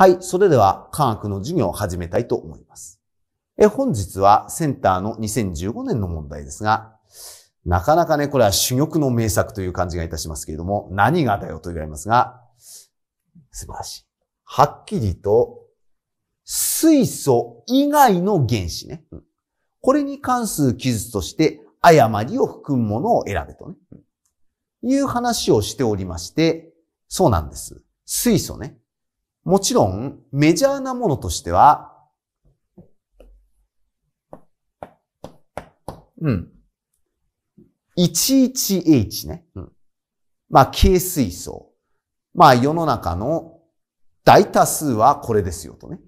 はい、それでは科学の授業を始めたいと思います。え本日はセンターの2015年の問題ですが、なかなかね、これは珠玉の名作という感じがいたしますけれども、何がだよと言われますが、素晴らしい。はっきりと、水素以外の原子ね。これに関する記述として、誤りを含むものを選べとね。いう話をしておりまして、そうなんです。水素ね。もちろん、メジャーなものとしては、うん。11H ね。うん。まあ、軽水素。まあ、世の中の大多数はこれですよとね。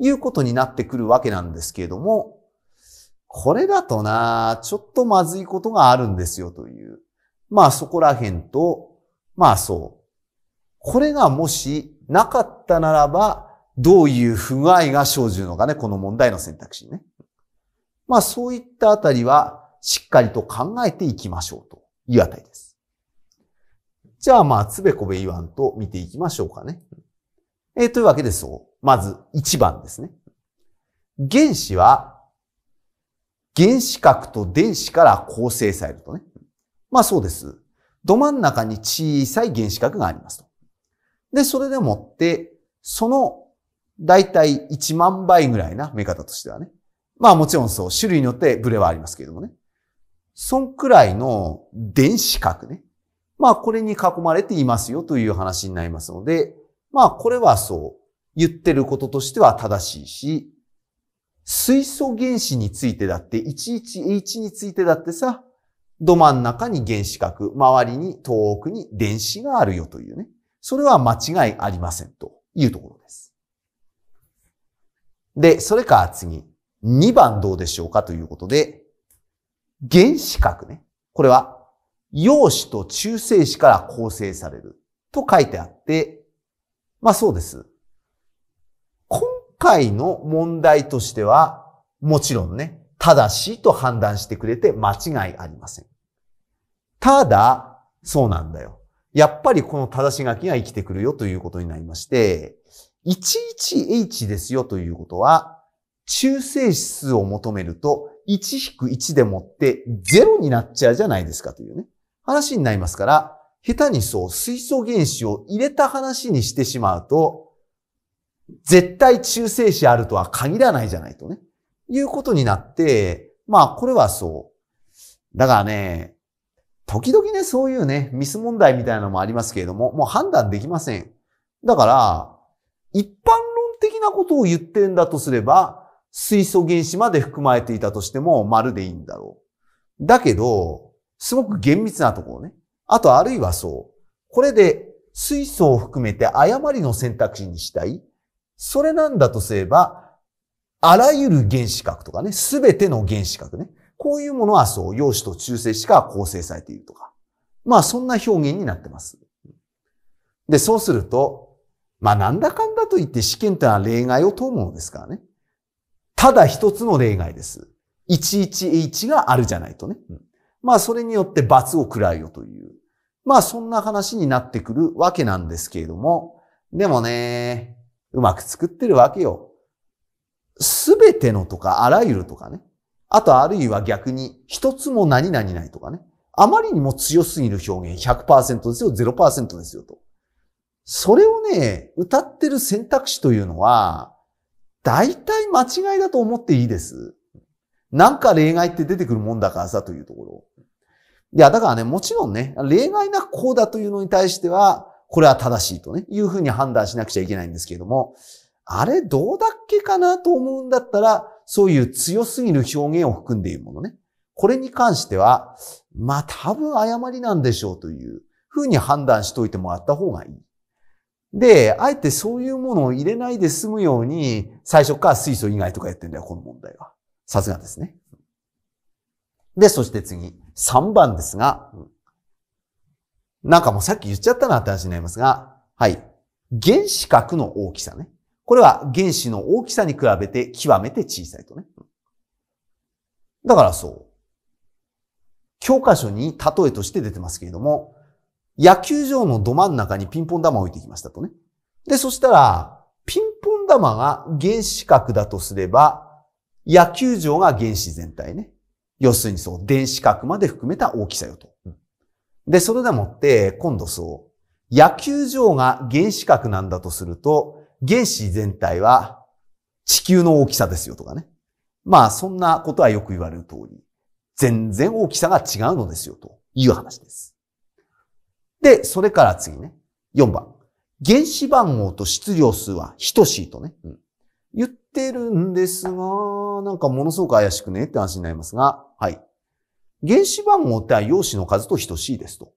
いうことになってくるわけなんですけれども、これだとな、ちょっとまずいことがあるんですよという。まあそこら辺と、まあそう。これがもしなかったならば、どういう不具合が生じるのかね、この問題の選択肢にね。まあそういったあたりはしっかりと考えていきましょうというあたりです。じゃあまあ、つべこべ言わんと見ていきましょうかね。えー、というわけでそう。まず1番ですね。原子は原子核と電子から構成されるとね。まあそうです。ど真ん中に小さい原子核がありますと。で、それでもって、その、だいたい1万倍ぐらいな見方としてはね。まあもちろんそう、種類によってブレはありますけれどもね。そんくらいの電子核ね。まあこれに囲まれていますよという話になりますので、まあこれはそう、言ってることとしては正しいし、水素原子についてだって、11H についてだってさ、ど真ん中に原子核、周りに遠くに電子があるよというね。それは間違いありませんというところです。で、それから次、2番どうでしょうかということで、原子核ね。これは、陽子と中性子から構成されると書いてあって、まあそうです。今回の問題としては、もちろんね、正しいと判断してくれて間違いありません。ただ、そうなんだよ。やっぱりこの正し書きが生きてくるよということになりまして、11H ですよということは、中性指数を求めると、1-1でもって0になっちゃうじゃないですかというね、話になりますから、下手にそう、水素原子を入れた話にしてしまうと、絶対中性子あるとは限らないじゃないとね、いうことになって、まあこれはそう。だからね、時々ね、そういうね、ミス問題みたいなのもありますけれども、もう判断できません。だから、一般論的なことを言ってんだとすれば、水素原子まで含まれていたとしても、丸でいいんだろう。だけど、すごく厳密なところね。あと、あるいはそう。これで、水素を含めて誤りの選択肢にしたい。それなんだとすれば、あらゆる原子核とかね、すべての原子核ね。こういうものはそう、陽子と中性子が構成されているとか。まあそんな表現になってます。で、そうすると、まあなんだかんだと言って試験というのは例外を問うものですからね。ただ一つの例外です。11H があるじゃないとね。まあそれによって罰を喰らうよという。まあそんな話になってくるわけなんですけれども、でもね、うまく作ってるわけよ。すべてのとか、あらゆるとかね。あとあるいは逆に、一つも何々ないとかね。あまりにも強すぎる表現100%ですよ、0%ですよと。それをね、歌ってる選択肢というのは、大体間違いだと思っていいです。なんか例外って出てくるもんだからさというところ。いや、だからね、もちろんね、例外なくこうだというのに対しては、これは正しいとね、いうふうに判断しなくちゃいけないんですけれども、あれどうだっけかなと思うんだったら、そういう強すぎる表現を含んでいるものね。これに関しては、まあ多分誤りなんでしょうというふうに判断しといてもらった方がいい。で、あえてそういうものを入れないで済むように、最初から水素以外とかやってんだよ、この問題は。さすがですね。で、そして次、3番ですが、なんかもうさっき言っちゃったなって話になりますが、はい。原子核の大きさね。これは原子の大きさに比べて極めて小さいとね。だからそう。教科書に例えとして出てますけれども、野球場のど真ん中にピンポン玉を置いてきましたとね。で、そしたら、ピンポン玉が原子核だとすれば、野球場が原子全体ね。要するにそう、電子核まで含めた大きさよと。で、それでもって、今度そう、野球場が原子核なんだとすると、原子全体は地球の大きさですよとかね。まあそんなことはよく言われる通り、全然大きさが違うのですよという話です。で、それから次ね、4番。原子番号と質量数は等しいとね、うん、言ってるんですが、なんかものすごく怪しくねって話になりますが、はい。原子番号っては陽子の数と等しいですと。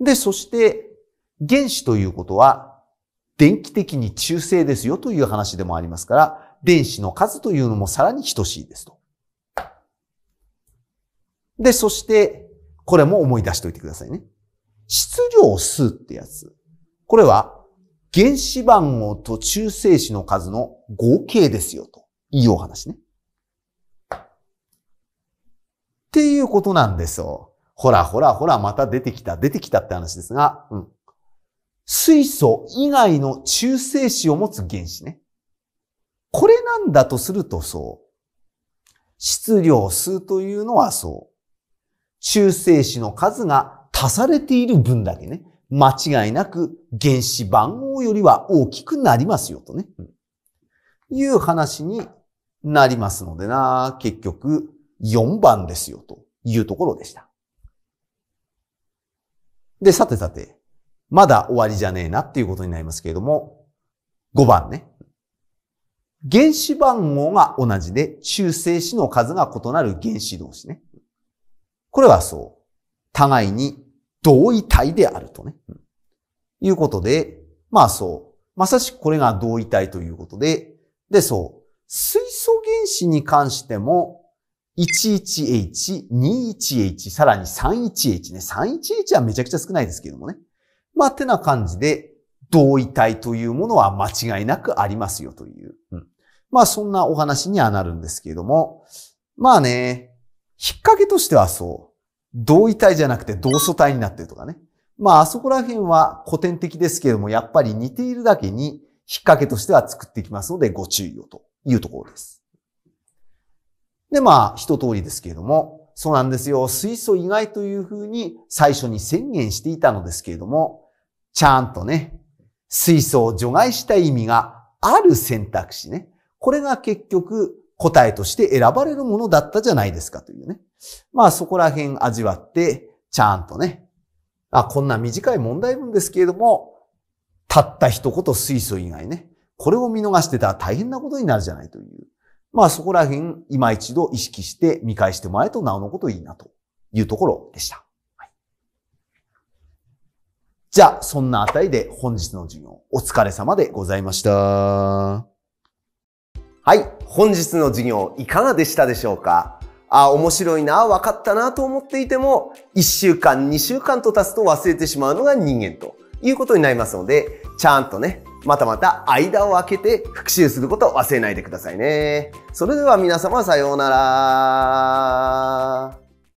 で、そして、原子ということは、電気的に中性ですよという話でもありますから、電子の数というのもさらに等しいですと。で、そして、これも思い出しておいてくださいね。質量数ってやつ。これは、原子番号と中性子の数の合計ですよといいお話ね。っていうことなんですよ。ほらほらほら、また出てきた、出てきたって話ですが、うん。水素以外の中性子を持つ原子ね。これなんだとするとそう。質量数というのはそう。中性子の数が足されている分だけね、間違いなく原子番号よりは大きくなりますよとね。いう話になりますのでな、結局4番ですよというところでした。で、さてさて、まだ終わりじゃねえなっていうことになりますけれども、5番ね。原子番号が同じで、中性子の数が異なる原子同士ね。これはそう。互いに同位体であるとね。いうことで、まあそう。まさしくこれが同位体ということで、でそう。水素原子に関しても、11H、21H、さらに 31H ね。31H はめちゃくちゃ少ないですけどもね。まあ、てな感じで、同位体というものは間違いなくありますよという。うん、まあ、そんなお話にはなるんですけれども、まあね、引っ掛けとしてはそう。同位体じゃなくて同素体になってるとかね。まあ、あそこら辺は古典的ですけれども、やっぱり似ているだけに、引っ掛けとしては作ってきますので、ご注意をというところです。で、まあ、一通りですけれども、そうなんですよ。水素以外というふうに最初に宣言していたのですけれども、ちゃんとね、水素を除外した意味がある選択肢ね。これが結局答えとして選ばれるものだったじゃないですかというね。まあそこら辺味わって、ちゃんとね。あ、こんな短い問題文ですけれども、たった一言水素以外ね。これを見逃してたら大変なことになるじゃないという。まあそこら辺、今一度意識して見返してもらえとなおのこといいなというところでした。じゃあ、そんなあたりで本日の授業お疲れ様でございました。はい、本日の授業いかがでしたでしょうかあ、面白いな、分かったなと思っていても、1週間、2週間と経つと忘れてしまうのが人間ということになりますので、ちゃんとね、またまた間を空けて復習することを忘れないでくださいね。それでは皆様さようなら。